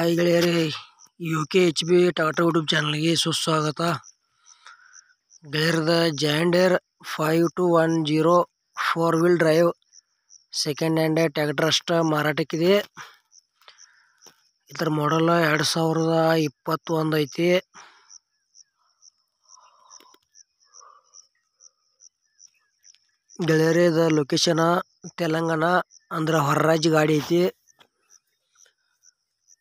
hi ಗೆಳೆಯರೇ U K H B Tata YouTube ಚಾನಲ್ಗೆ ಸುಸ್ವಾಗತ ಗೆಳೆಯರದ John Deere five two one zero four wheel drive second hand tractor ಅಷ್ಟು ಮಾರಾಟಕ್ಕಿದೆ ಇದರ ಮಾಡಲ್ ಎರಡು ಸಾವಿರದ ಇಪ್ಪತ್ತೊಂದು ಐತಿ ಗೆಳೆಯರದ ಲೊಕೇಶನ್ ತೆಲಂಗಾಣ ಅಂದ್ರೆ ಹೊರ ರಾಜ್ಯ ಗಾಡಿ ಐತಿ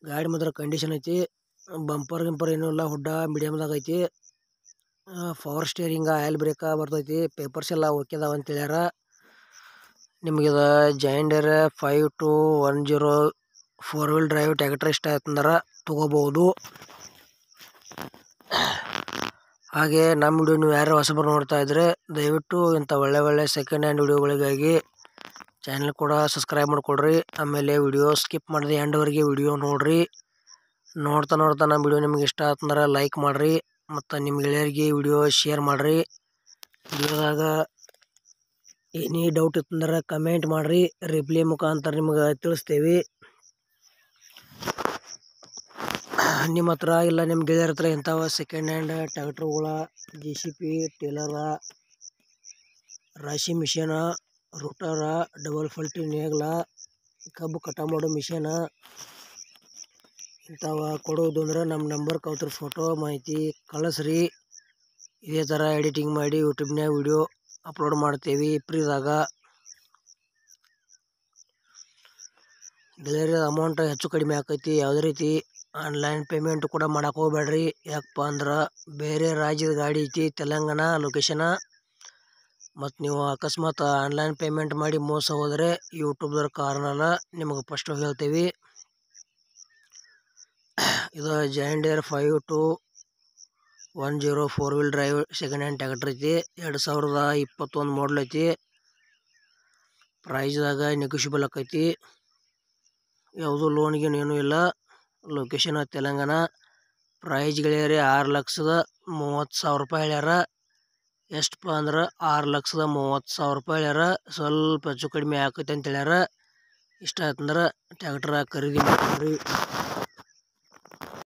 ಗಾಡಿ ಮಾತ್ರ ಕಂಡೀಷನ್ ಐತಿ ಬಂಪರ್ ಗಿಂಪರ್ ಏನೂ ಇಲ್ಲ ಹುಡ್ಡ ಮೀಡಿಯಮ್ದಾಗ ಐತಿ ಪವರ್ ಸ್ಟೇರಿಂಗ ಆಯಿಲ್ ಬ್ರೇಕ ಬರ್ತೈತಿ ಪೇಪರ್ಸ್ ಎಲ್ಲ ಓಕೆ ಅದಾವ ಅಂತ ಹೇಳ್ಯಾರ ನಿಮಗಿದು John Deere five two one zero four wheel drive tractor ಇಷ್ಟ ಆಯ್ತಂದ್ರೆ ತೊಗೋಬೋದು ಹಾಗೆ ನಮ್ಮ ವಿಡಿಯೋ ನೀವು ಯಾರು ಹೊಸಬರು ನೋಡ್ತಾ ಇದ್ರೆ ದಯವಿಟ್ಟು ಇಂಥ ಒಳ್ಳೆ ಒಳ್ಳೆ ಸೆಕೆಂಡ್ ಹ್ಯಾಂಡ್ ವಿಡಿಯೋಗಳಿಗಾಗಿ ಚಾನಲ್ ಕೂಡ ಸಬ್ಸ್ಕ್ರೈಬ್ ಮಾಡಿಕೊಡ್ರಿ ಆಮೇಲೆ ವಿಡಿಯೋ ಸ್ಕಿಪ್ ಮಾಡಿದೆ ಎಂಡ್ವರೆಗೆ ವಿಡಿಯೋ ನೋಡ್ರಿ ನೋಡ್ತಾ ನೋಡ್ತಾ ನಮ್ಮ ವಿಡಿಯೋ ನಿಮ್ಗೆ ಇಷ್ಟ ಆತಂದ್ರೆ ಲೈಕ್ ಮಾಡಿರಿ ಮತ್ತು ನಿಮ್ಮ ಗೆಳೆಯರಿಗೆ ವಿಡಿಯೋ ಶೇರ್ ಮಾಡಿರಿ ವಿಡಿಯೋದಾಗ ಏನೇ ಡೌಟ್ ಇತ್ತಂದ್ರೆ ಕಮೆಂಟ್ ಮಾಡಿರಿ ರಿಪ್ಲೈ ಮುಖಾಂತರ ನಿಮ್ಗೆ ತಿಳಿಸ್ತೇವೆ ನಿಮ್ಮ ಹತ್ರ ಇಲ್ಲ ನಿಮ್ಮ ಗೆಳೆಯರ ಹತ್ರ ಇಂಥವು ಸೆಕೆಂಡ್ ಹ್ಯಾಂಡ್ ಟ್ಯಾಕ್ಟ್ರುಗಳ ಜಿ ಸಿ ಪಿ ಟೇಲರ ರಾಶಿ ಮಿಷಿನ ರೋಟರ್ ಡಬಲ್ ಫಲ್ಟಿ ನೇಗ್ಲಾ ಕಬ್ಬು ಕಟಾವ್ ಮಾಡೋ ಮಿಷನ್ ಇಂಥವು ಕೊಡೋದು ಅಂದ್ರೆ ನಮ್ಮ ನಂಬರ್ ಕೌತ್ರ ಫೋಟೋ ಮಾಹಿತಿ ಕಳಿಸ್ರಿ ಇದೇ ಥರ ಎಡಿಟಿಂಗ್ ಮಾಡಿ ಯೂಟ್ಯೂಬ್ನಾಗ ವಿಡಿಯೋ ಅಪ್ಲೋಡ್ ಮಾಡ್ತೀವಿ ಫ್ರೀದಾಗ ಡೆಲಿವರಿ ಅಮೌಂಟ್ ಹೆಚ್ಚು ಕಡಿಮೆ ಆಕೈತಿ ಯಾವುದೇ ರೀತಿ ಆನ್ಲೈನ್ ಪೇಮೆಂಟ್ ಕೂಡ ಮಾಡೋಕೆ ಹೋಗ್ಬೇಡ್ರಿ ಯಾಕಪ್ಪ ಅಂದ್ರೆ ಬೇರೆ ರಾಜ್ಯದ ಗಾಡಿ ಐತಿ ತೆಲಂಗಾಣ ಲೊಕೇಶನ್ ಮತ್ತು ನೀವು ಅಕಸ್ಮಾತ್ ಆನ್ಲೈನ್ ಪೇಮೆಂಟ್ ಮಾಡಿ ಮೋಸ ಹೋದರೆ ಯೂಟ್ಯೂಬ್ದವ್ರ ಕಾರಣನ ನಿಮಗೆ ಫಸ್ಟು ಹೇಳ್ತೀವಿ ಇದು John Deere year five two one zero four wheel drive second hand tractor ಐತಿ ಎರಡು ಸಾವಿರದ ಇಪ್ಪತ್ತೊಂದು ಮಾಡಲ್ ಐತಿ ಪ್ರೈಸ್ದಾಗ ನೆಗೋಷಿಯಬಲ್ ಆಕೈತಿ ಯಾವುದೂ ಲೋನ್ಗೇನು ಏನೂ ಇಲ್ಲ ಲೊಕೇಶನ್ ತೆಲಂಗಾಣ ಪ್ರೈಸ್ ಆರು ಲಕ್ಷದ ಮೂವತ್ತು ಸಾವಿರ ರೂಪಾಯಿ ಹೇಳ್ಯಾರ ಎಷ್ಟಪ್ಪ ಅಂದ್ರೆ ಆರು ಲಕ್ಷದ ಮೂವತ್ತು ಸಾವಿರ ರೂಪಾಯಿ ಹೇಳ್ಯಾರ ಸ್ವಲ್ಪ ಹೆಚ್ಚು ಕಡಿಮೆ ಆಕೈತೆ ಅಂತ ಹೇಳ್ಯಾರ ಇಷ್ಟು ಆಯ್ತಂದ್ರೆ ಟ್ಯಾಕ್ಟರ ಖರೀದಿ ಮಾಡ್ತೀವಿ